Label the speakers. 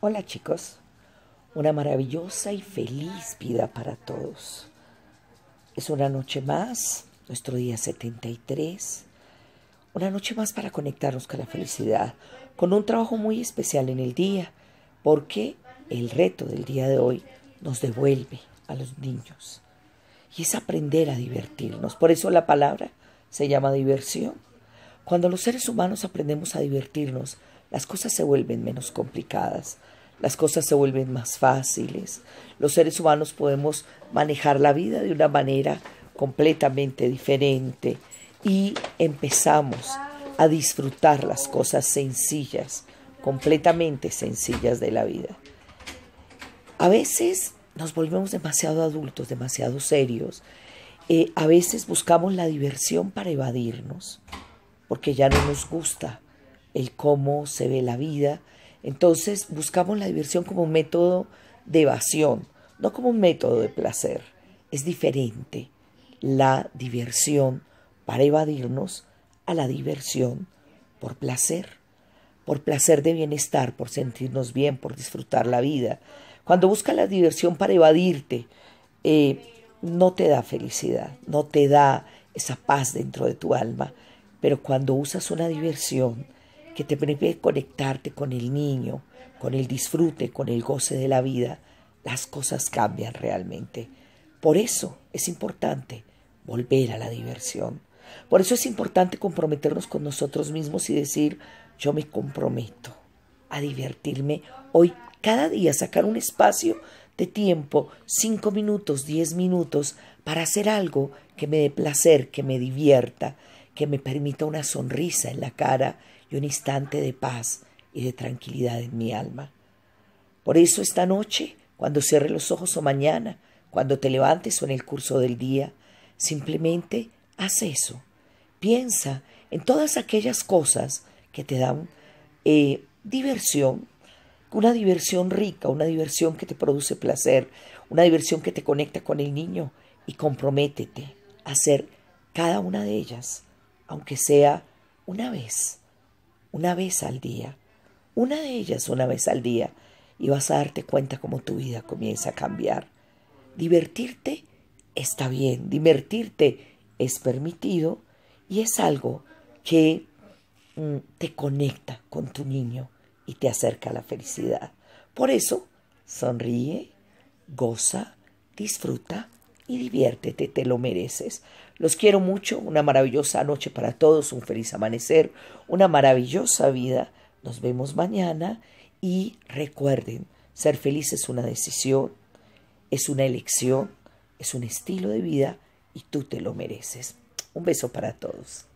Speaker 1: Hola chicos, una maravillosa y feliz vida para todos. Es una noche más, nuestro día 73, una noche más para conectarnos con la felicidad, con un trabajo muy especial en el día, porque el reto del día de hoy nos devuelve a los niños y es aprender a divertirnos. Por eso la palabra se llama diversión. Cuando los seres humanos aprendemos a divertirnos, las cosas se vuelven menos complicadas, las cosas se vuelven más fáciles, los seres humanos podemos manejar la vida de una manera completamente diferente y empezamos a disfrutar las cosas sencillas, completamente sencillas de la vida. A veces nos volvemos demasiado adultos, demasiado serios. Eh, a veces buscamos la diversión para evadirnos, porque ya no nos gusta el cómo se ve la vida. Entonces buscamos la diversión como un método de evasión, no como un método de placer. Es diferente la diversión para evadirnos a la diversión por placer, por placer de bienestar, por sentirnos bien, por disfrutar la vida. Cuando buscas la diversión para evadirte, eh, no te da felicidad, no te da esa paz dentro de tu alma, pero cuando usas una diversión, que te permite conectarte con el niño, con el disfrute, con el goce de la vida, las cosas cambian realmente. Por eso es importante volver a la diversión. Por eso es importante comprometernos con nosotros mismos y decir, yo me comprometo a divertirme hoy cada día, sacar un espacio de tiempo, cinco minutos, diez minutos, para hacer algo que me dé placer, que me divierta, que me permita una sonrisa en la cara y un instante de paz y de tranquilidad en mi alma. Por eso esta noche, cuando cierres los ojos o mañana, cuando te levantes o en el curso del día, simplemente haz eso. Piensa en todas aquellas cosas que te dan eh, diversión, una diversión rica, una diversión que te produce placer, una diversión que te conecta con el niño y comprométete a hacer cada una de ellas, aunque sea una vez una vez al día, una de ellas una vez al día, y vas a darte cuenta cómo tu vida comienza a cambiar. Divertirte está bien, divertirte es permitido y es algo que mm, te conecta con tu niño y te acerca a la felicidad. Por eso, sonríe, goza, disfruta y diviértete, te lo mereces. Los quiero mucho, una maravillosa noche para todos, un feliz amanecer, una maravillosa vida. Nos vemos mañana y recuerden, ser feliz es una decisión, es una elección, es un estilo de vida y tú te lo mereces. Un beso para todos.